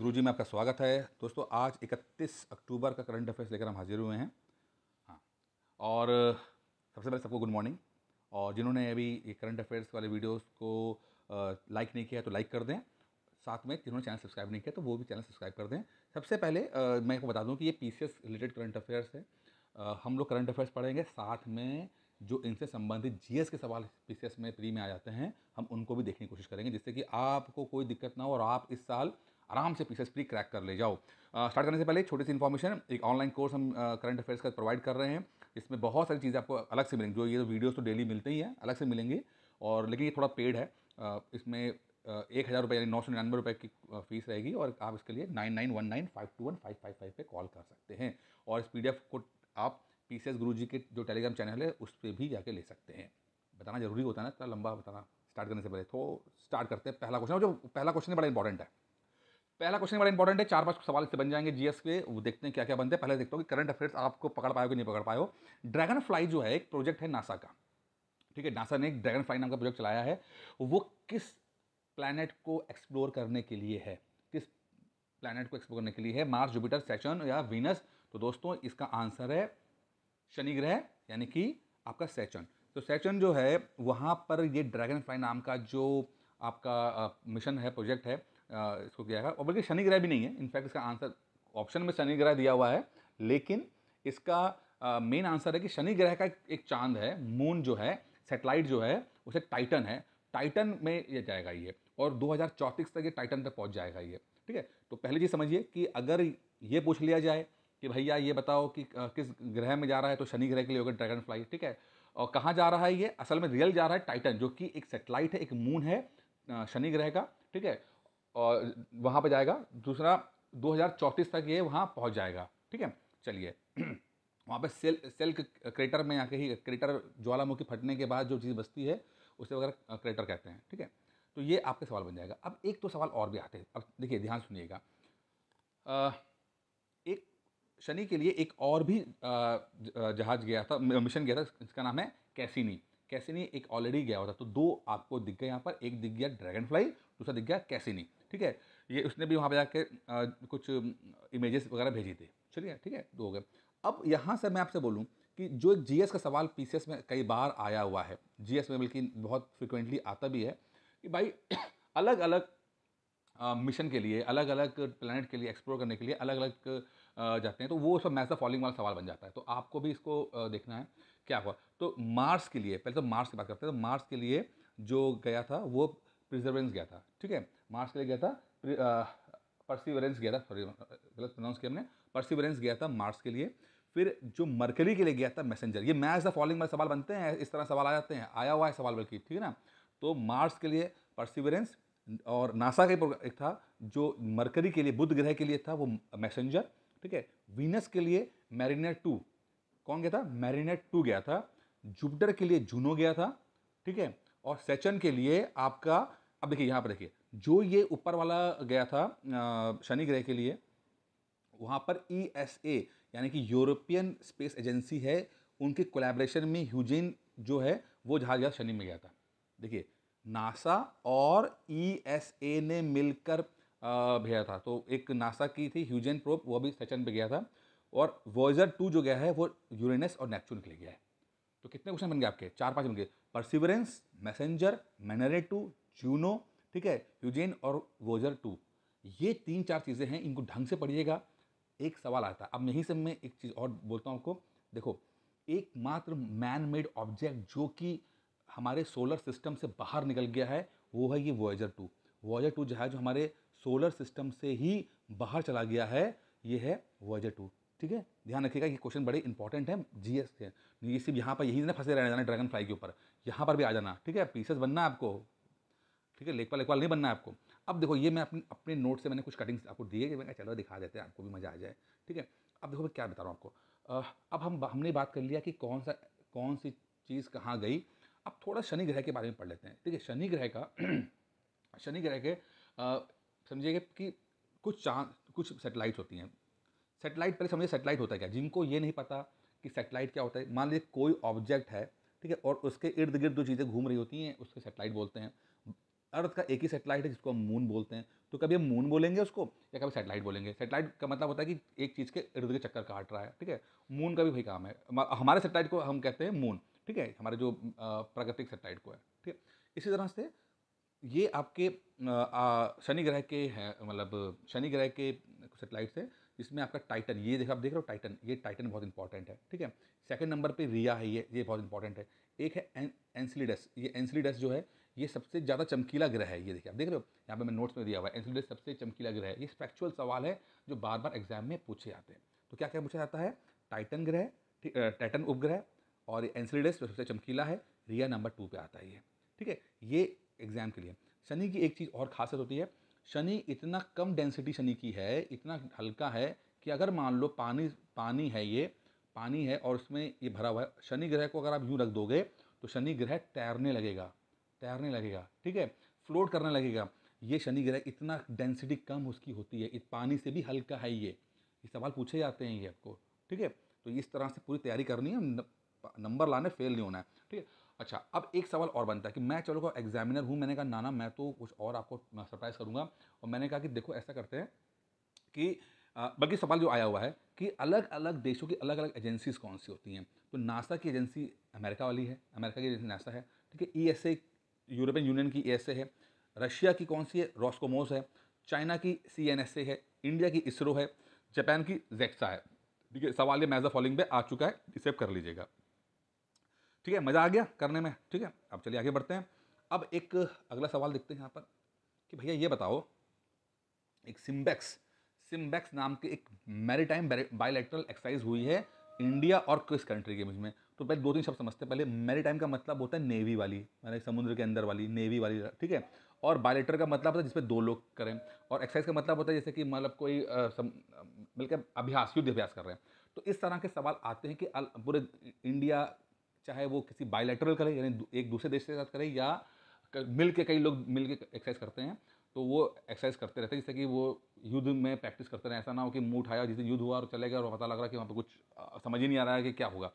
गुरु जी में आपका स्वागत है दोस्तों आज 31 अक्टूबर का करंट अफेयर्स लेकर हम हाजिर हुए हैं हाँ और सबसे पहले सबको गुड मॉर्निंग और जिन्होंने अभी ये करंट अफेयर्स वाले वीडियोस को लाइक नहीं किया तो लाइक कर दें साथ में जिन्होंने चैनल सब्सक्राइब नहीं किया तो वो भी चैनल सब्सक्राइब कर दें सबसे पहले आ, मैं आपको बता दूँ कि ये पी रिलेटेड करंट अफेयर्स है हम लोग करंट अफेयर्स पढ़ेंगे साथ में जो इनसे संबंधित जीएस के सवाल पीसीएस में प्री में आ जाते हैं हम उनको भी देखने की कोशिश करेंगे जिससे कि आपको कोई दिक्कत ना हो और आप इस साल आराम से पीसेस प्री क्रैक कर ले जाओ स्टार्ट करने से पहले छोटी सी इन्फॉर्मेशन एक ऑनलाइन कोर्स हम करंट अफेयर्स का प्रोवाइड कर रहे हैं इसमें बहुत सारी चीज़ें आपको अलग से मिलेंगी जो ये वीडियोज़ तो डेली मिलते ही हैं अलग से मिलेंगे और लेकिन ये थोड़ा पेड है इसमें एक हज़ार रुपये यानी नौ सौ निन्यानवे रुपये की फीस रहेगी और आप इसके लिए nine nine one nine five two one five five five पर कॉल कर सकते हैं और इस पी को आप पी गुरु जी के जो टेलीग्राम चैनल है उस पर भी जाके ले सकते हैं बताना जरूरी होता है ना इतना लंबा बताना स्टार्ट करने से पहले तो स्टार्ट करते हैं पहला क्वेश्चन जो पहला क्वेश्चन बड़ा इंपॉर्टेंट है पहला क्वेश्चन बड़ा इंपॉर्टेंट है चार पांच सवाल इससे बन जाएंगे जीएस पे वो देखते हैं क्या क्या बनते हैं पहले देखते हो कि करंट अफेयर्स आपको पकड़ पाए कि नहीं पकड़ पाए ड्रैगन फ्लाई जो है एक प्रोजेक्ट है नासा का ठीक है नासा ने एक ड्रैगन फ्लाई नाम का प्रोजेक्ट चलाया है वो किस प्लानट को एक्सप्लोर करने के लिए है किस प्लानट को एक्सप्लोर करने के लिए है मार्स जुपिटर सेचन या वीनस तो दोस्तों इसका आंसर है शनिग्रह यानी कि आपका सेचन तो सेचन जो है वहाँ पर ये ड्रैगन फ्लाई नाम का जो आपका मिशन है प्रोजेक्ट है इसको किया है और बल्कि शनि ग्रह भी नहीं है इनफैक्ट इसका आंसर ऑप्शन में शनि ग्रह दिया हुआ है लेकिन इसका मेन आंसर है कि शनि ग्रह का एक चांद है मून जो है सेटेलाइट जो है उसे टाइटन है टाइटन में ये जाएगा ये और दो तक ये टाइटन तक पहुँच जाएगा ये ठीक है तो पहली चीज़ समझिए कि अगर ये पूछ लिया जाए कि भैया ये बताओ कि किस ग्रह में जा रहा है तो शनि ग्रह के लिए होगा ड्रैगन फ्लाई ठीक है और कहाँ जा रहा है ये असल में रियल जा रहा है टाइटन जो कि एक सेटेलाइट है एक मून है शनि ग्रह का ठीक है और वहाँ पर जाएगा दूसरा दो तक ये वहाँ पहुँच जाएगा ठीक है चलिए वहाँ पर सेल सेल क्रेटर में आके ही क्रेटर ज्वालामुखी फटने के बाद जो चीज़ बचती है उसे वगैरह क्रेटर कहते हैं ठीक है तो ये आपके सवाल बन जाएगा अब एक तो सवाल और भी आते हैं अब देखिए ध्यान सुनिएगा एक शनि के लिए एक और भी जहाज गया था मिशन गया था इसका नाम है कैसिनी कैसिनी एक ऑलरेडी गया हुआ था तो दो आपको दिख गए यहाँ पर एक दिख गया ड्रैगन फ्लाई दूसरा दिख गया कैसिनी ठीक है ये उसने भी वहाँ पर जाके कुछ इमेजेस वगैरह भेजी थी चलिए ठीक है दो हो गए अब यहाँ से मैं आपसे बोलूँ कि जो एक जीएस का सवाल पी में कई बार आया हुआ है जी में बल्कि बहुत फ्रिक्वेंटली आता भी है कि भाई अलग अलग मिशन के लिए अलग अलग प्लानट के लिए एक्सप्लोर करने के लिए अलग अलग जाते हैं तो वो सब मैच द फॉलोइंग वाला सवाल बन जाता है तो आपको भी इसको देखना है क्या हुआ तो मार्स के लिए पहले तो मार्स की बात करते हैं तो मार्स के लिए जो गया था वो प्रिजर्वेंस गया था ठीक है मार्स के लिए गया था परसिवरेंस गया था सॉरी गलत प्रोनाउंस किया हमने परसिवरेंस गया था मार्स के लिए फिर जो मरकरी के लिए गया था मैसेंजर ये मैच द फॉलोइंग में सवाल बनते हैं इस तरह सवाल आ जाते हैं आया हुआ है सवाल बल्कि ठीक है ना तो मार्स के लिए परसिवरेंस और नासा का एक था जो मरकरी के लिए बुध ग्रह के लिए था वो मैसेंजर ठीक है वीनस के लिए मैरिनर टू कौन गया था मैरिनर टू गया था जुपिटर के लिए जूनो गया था ठीक है और सेचन के लिए आपका अब देखिए यहाँ पर देखिए जो ये ऊपर वाला गया था शनि ग्रह के लिए वहाँ पर ई एस ए यानी कि यूरोपियन स्पेस एजेंसी है उनके कोलेब्रेशन में ह्यूजिन जो है वो जहाज गया शनि में गया था देखिए नासा और ई एस ए ने मिलकर भेजा था तो एक नासा की थी ह्यूजन प्रोप वो भी सेचन पे गया था और वॉयजर टू जो गया है वो यूरेनस और नेपचून के लिए गया है तो कितने क्वेश्चन बन गए आपके चार पांच बन गए Perseverance Messenger Mariner two Juno ठीक है यूजेन और वोजर टू ये तीन चार चीज़ें हैं इनको ढंग से पढ़िएगा एक सवाल आता है अब यहीं से मैं एक चीज़ और बोलता हूँ आपको देखो एकमात्र मैन मेड ऑब्जेक्ट जो कि हमारे सोलर सिस्टम से बाहर निकल गया है वो है ये वॉयजर टू वॉयजर टू जो है जो हमारे सोलर सिस्टम से ही बाहर चला गया है ये है वॉयजर टू ठीक है ध्यान रखिएगा ये क्वेश्चन बड़े इंपॉर्टेंट है जी एस के ये सिर्फ यहाँ पर यही ना फंसे रहना जाना ड्रैगन फ्लाई के ऊपर यहाँ पर भी आ जाना ठीक है पीसेस बनना आपको ठीक है लेखपाल लेखपाल नहीं बनना आपको अब देखो ये मैं अपने अपने नोट से मैंने कुछ कटिंग्स आपको दिए मैंने चलो दिखा देते हैं आपको भी मज़ा आ जाए ठीक है अब देखो मैं क्या बता रहा हूँ आपको अब हम हमने बात कर लिया कि कौन सा कौन सी चीज़ कहाँ गई अब थोड़ा शनि ग्रह के बारे में पढ़ लेते हैं ठीक है शनि ग्रह का शनि ग्रह के समझिएगा कि कुछ चांद कुछ सेटेलाइट्स होती हैं सेटेलाइट पहले समझिए सेटेलाइट होता है क्या जिनको ये नहीं पता कि सेटेलाइट क्या होता है मान लीजिए कोई ऑब्जेक्ट है ठीक है और उसके इर्द गिर्द जो चीज़ें घूम रही होती हैं उसके सेटेलाइट बोलते हैं अर्थ का एक ही सेटेलाइट है जिसको हम मून बोलते हैं तो कभी हम मून बोलेंगे उसको या कभी सेटेलाइट बोलेंगे सेटेलाइट का मतलब होता है कि एक चीज़ के इर्द गिर्द चक्कर काट रहा है ठीक है मून का भी वही काम है हमारे सेटेलाइट को हम कहते हैं मून ठीक है हमारे जो प्राकृतिक सेटेलाइट को है ठीक है इसी तरह से ये आपके शनि ग्रह के हैं मतलब शनि ग्रह के सेटेलाइट से इसमें आपका टाइटन ये देखो आप देख रहे हो टाइटन ये टाइटन बहुत इंपॉर्टेंट है ठीक है सेकंड नंबर पे रिया है ये ये बहुत इंपॉर्टेंट है एक है एन, ये एंसलीडस जो है ये सबसे ज़्यादा चमकीला ग्रह है ये देखिए आप देख रहे हो यहाँ पे मैं नोट्स में दिया हुआ है एंसलीडस सबसे चमकीला ग्रह है ये फैक्चुअल सवाल है जो बार बार एग्जाम में पूछे जाते हैं तो क्या क्या पूछा जाता है टाइटन ग्रह टाइटन उपग्रह और एंसलीडस जो सबसे चमकीला है रिया नंबर टू पर आता है ये ठीक है ये एग्जाम के लिए शनि की एक चीज़ और खासियत होती है शनि इतना कम डेंसिटी शनि की है इतना हल्का है कि अगर मान लो पानी पानी है ये पानी है और उसमें ये भरा हुआ है शनि ग्रह को अगर आप यूँ रख दोगे तो शनि ग्रह तैरने लगेगा तैरने लगेगा ठीक है फ्लोट करने लगेगा ये शनि ग्रह इतना डेंसिटी कम उसकी होती है पानी से भी हल्का है ये ये सवाल पूछे जाते हैं ये आपको ठीक है तो इस तरह से पूरी तैयारी करनी है नंबर लाने फेल नहीं होना है ठीक है अच्छा अब एक सवाल और बनता है कि मैं चलो एग्जामिनर हूँ मैंने कहा नाना मैं तो कुछ और आपको सरप्राइज़ करूँगा और मैंने कहा कि देखो ऐसा करते हैं कि बल्कि सवाल जो आया हुआ है कि अलग अलग देशों की अलग अलग एजेंसीज कौन सी होती हैं तो नासा की एजेंसी अमेरिका वाली है अमेरिका की एजेंसी नासा है ठीक है E S A European Union की ई एस ए है रशिया की कौन सी है रॉस्कोमोस है चाइना की सी एन एस ए है इंडिया की इसरो है जापान की जेक्सा है ठीक है सवाल ये मैजा फॉलोइंग पे आ चुका है इसे कर लीजिएगा ठीक है मज़ा आ गया करने में ठीक है अब चलिए आगे बढ़ते हैं अब एक अगला सवाल देखते हैं यहाँ पर कि भैया ये बताओ एक सिम्बैक्स सिम्बैक्स नाम की एक मेरीटाइम बायोलेक्ट्रल एक्सरसाइज हुई है इंडिया और किस कंट्री के बीच में तो पहले दो तीन शब्द समझते हैं पहले मेरीटाइम का मतलब होता है नेवी वाली यानी समुद्र के अंदर वाली नेवी वाली ठीक है और बायोलेटर का मतलब होता है जिसमें दो लोग करें और एक्सरसाइज का मतलब होता है जैसे कि मतलब कोई बल्कि अभ्यास युद्ध अभ्यास कर रहे हैं तो इस तरह के सवाल आते हैं कि पूरे इंडिया चाहे वो किसी बायोलेटरल करें यानी एक दूसरे देश के साथ करें या मिल के कई लोग मिल के एक्सरसाइज करते हैं तो वो एक्सरसाइज करते रहते हैं जिससे कि वो युद्ध में प्रैक्टिस करते रहें ऐसा ना हो कि मूठ उठाया जिससे युद्ध हुआ और चले गए और पता लग रहा है कि वहाँ पर कुछ समझ ही नहीं आ रहा है कि क्या होगा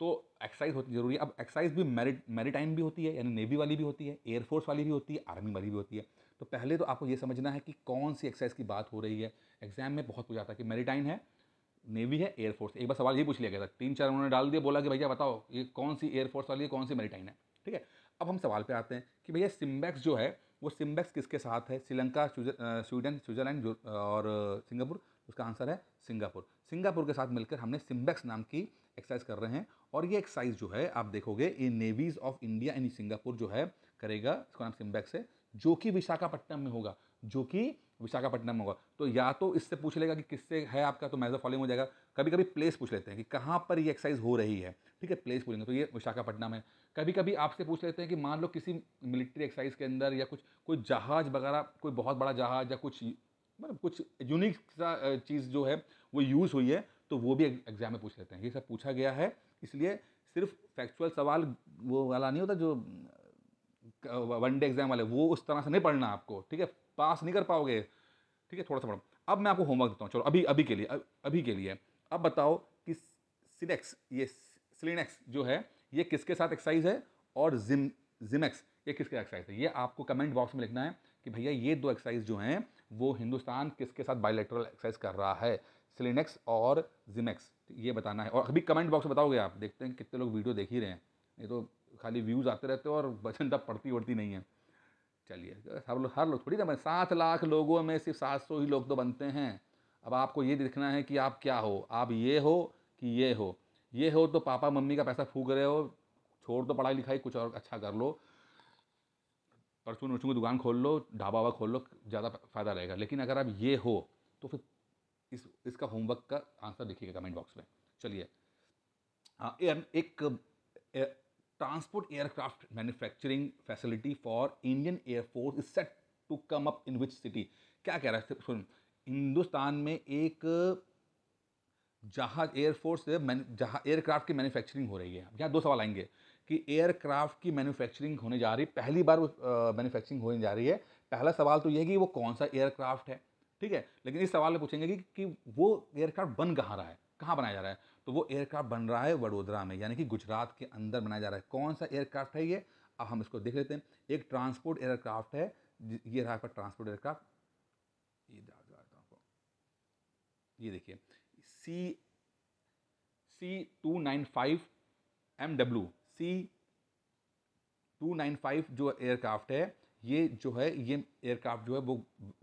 तो एक्सरसाइज होती जरूरी है अब एक्सरसाइज भी मेरिट मेरीटाइम भी होती है यानी नेवी वाली भी होती है एयरफोर्स वाली भी होती है आर्मी वाली भी होती है तो पहले तो आपको ये समझना है कि कौन सी एक्सरसाइज की बात हो रही है एग्जाम में बहुत पूछा जाता है कि मेरीटाइम है नेवी है एयरफोर्स एक बार सवाल ये पूछ लिया गया था तीन चार उन्होंने डाल दिया बोला कि भैया बताओ ये कौन सी एयरफोर्स वाली है कौन सी मेरीटाइन है ठीक है अब हम सवाल पे आते हैं कि भैया सिम्बैक्स जो है वो सिम्बैक्स किसके साथ है श्रीलंका स्वीडन स्विट्जरलैंड और सिंगापुर उसका आंसर है सिंगापुर सिंगापुर के साथ मिलकर हमने सिम्बैक्स नाम की एक्सरसाइज कर रहे हैं और ये एक्सरसाइज जो है आप देखोगे ये navies of India in Singapore जो है करेगा इसका नाम सिम्बैक्स है जो कि विशाखापट्टनम में होगा जो कि विशाखापट्टनम होगा तो या तो इससे पूछ लेगा कि किससे है आपका तो मैजर फॉलोइंग हो जाएगा कभी कभी प्लेस पूछ लेते हैं कि कहाँ पर ये एक्सरसाइज हो रही है ठीक है प्लेस पूछेंगे तो ये विशाखापट्टनम है कभी कभी आपसे पूछ लेते हैं कि मान लो किसी मिलिट्री एक्सरसाइज के अंदर या कुछ कोई जहाज़ वगैरह कोई बहुत बड़ा जहाज़ या कुछ मतलब कुछ यूनिक सा चीज़ जो है वो यूज़ हुई है तो वो भी एग्जाम में पूछ लेते हैं ये सब पूछा गया है इसलिए सिर्फ फैक्चुअल सवाल वो वाला नहीं होता जो वन डे एग्जाम वाले वो उस तरह से नहीं पढ़ना आपको ठीक है पास नहीं कर पाओगे ठीक है थोड़ा सा मैडम अब मैं आपको होमवर्क देता हूँ चलो अभी अभी के लिए अब, अभी के लिए अब बताओ कि सिलेक्स ये सिलिनेक्स जो है ये किसके साथ एक्सरसाइज है और जिम जिमेक्स ये किसके एक्सरसाइज है ये आपको कमेंट बॉक्स में लिखना है कि भैया ये दो एक्सरसाइज जो हैं वो हिंदुस्तान किसके साथ बायोलेक्ट्रल एक्सरसाइज कर रहा है सिलिनेक्स और जिमेक्स ये बताना है और अभी कमेंट बॉक्स में बताओगे आप देखते हैं कितने लोग वीडियो देख ही रहे हैं ये तो खाली व्यूज़ आते रहते हो और बचन तब पढ़ती उड़ती नहीं है चलिए सब लोग हर लोग थोड़ी ना बने सात लाख लोगों में सिर्फ सात सौ ही लोग तो बनते हैं अब आपको ये देखना है कि आप क्या हो आप ये हो कि ये हो ये हो तो पापा मम्मी का पैसा फूक रहे हो छोड़ दो पढ़ाई लिखाई कुछ और अच्छा कर लो परसों वर्चून की दुकान खोल लो ढाबा वाबा खोल लो ज़्यादा फायदा रहेगा लेकिन अगर आप ये हो तो फिर इस इसका होमवर्क का आंसर लिखिएगा कमेंट बॉक्स में चलिए हाँ एक transport aircraft manufacturing facility for Indian Air Force is set to come up in which city क्या कह रहा है सुन हिंदुस्तान में एक जहाज एयरफोर्स जहाज एयरक्राफ्ट की मैन्युफैक्चरिंग हो रही है यहाँ दो सवाल आएंगे कि एयरक्राफ्ट की मैन्युफैक्चरिंग होने जा रही है पहली बार मैन्युफैक्चरिंग होने जा रही है पहला सवाल तो यह है कि वो कौन सा एयरक्राफ्ट है ठीक है लेकिन इस सवाल में पूछेंगे कि, कि वो एयरक्राफ्ट बन कहाँ रहा है कहाँ बनाया जा रहा है तो वो एयरक्राफ्ट बन रहा है वडोदरा में यानी कि गुजरात के अंदर बनाया जा रहा है कौन सा एयरक्राफ्ट है ये अब हम इसको देख लेते हैं एक ट्रांसपोर्ट एयरक्राफ्ट है ये रहा आपका ट्रांसपोर्ट एयरक्राफ्ट ये आपको ये देखिए C C two nine five M W C two nine five जो एयरक्राफ्ट है ये जो है ये एयरक्राफ्ट जो है वो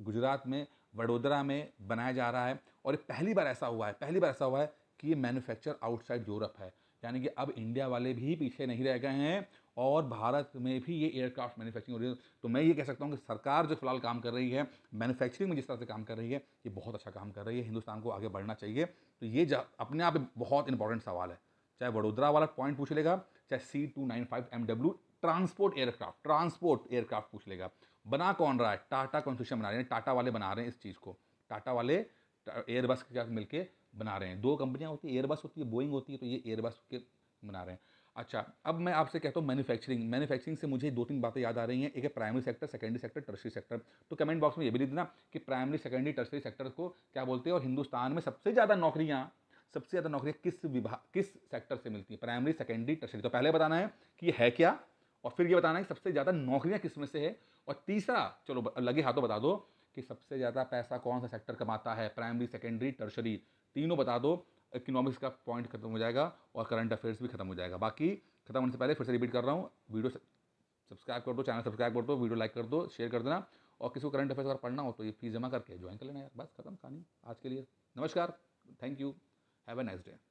गुजरात में वडोदरा में बनाया जा रहा है और ये पहली बार ऐसा हुआ है पहली बार ऐसा हुआ है कि ये मैन्युफैक्चर आउटसाइड यूरोप है यानी कि अब इंडिया वाले भी पीछे नहीं रह गए हैं और भारत में भी ये एयरक्राफ्ट मैन्युफैक्चरिंग हो रही है तो मैं ये कह सकता हूँ कि सरकार जो फिलहाल काम कर रही है मैन्युफैक्चरिंग में जिस तरह से काम कर रही है ये बहुत अच्छा काम कर रही है हिंदुस्तान को आगे बढ़ना चाहिए तो ये अपने आप बहुत इंपॉर्टेंट सवाल है चाहे वडोदरा वाला पॉइंट पूछ लेगा चाहे C two nine five M W transport aircraft transport aircraft पूछ लेगा बना कौन रहा है टाटा कंस्ट्रक्शन बना रहे हैं टाटा वाले बना रहे हैं इस चीज़ को टाटा वाले एयरबस के साथ मिलके बना रहे हैं दो कंपनियाँ होती है एयरबस होती है बोइंग होती है तो ये एयरबस के बना रहे हैं अच्छा अब मैं आपसे कहता हूँ मैन्युफैक्चरिंग मैन्युफैक्चरिंग से मुझे दो तीन बातें याद आ रही हैं एक है primary sector secondary sector tertiary sector तो कमेंट बॉक्स में ये भी लिख देना कि प्राइमरी सेकेंडरी टर्सरी सेक्टर को क्या बोलते हैं और हिंदुस्तान में सबसे ज़्यादा नौकरियाँ सबसे ज़्यादा नौकरियाँ किस विभाग किस सेक्टर से मिलती हैं प्राइमरी सेकेंडरी टर्सरी तो पहले बताना है कि है क्या और फिर ये बताना है कि सबसे ज़्यादा नौकरियाँ किस में से है और तीसरा चलो लगे हाथों बता दो कि सबसे ज़्यादा पैसा कौन सा सेक्टर कमाता है प्राइमरी सेकेंडरी टर्शरी तीनों बता दो इकोनॉमिक्स का पॉइंट खत्म हो जाएगा और करंट अफेयर्स भी खत्म हो जाएगा बाकी खत्म होने से पहले फिर से रिपीट कर रहा हूँ वीडियो सब्सक्राइब कर दो चैनल सब्सक्राइब कर दो वीडियो लाइक कर दो शेयर कर देना और किसी को करंट अफेयर्स अगर पढ़ना हो तो ये फीस जमा करके ज्वाइन कर लेना यार बस खत्म कहानी आज के लिए नमस्कार thank you have a nice day